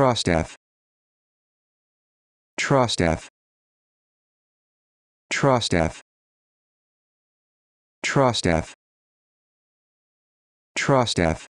Trust F. Trust F. Trust F. Trust F. Trust F.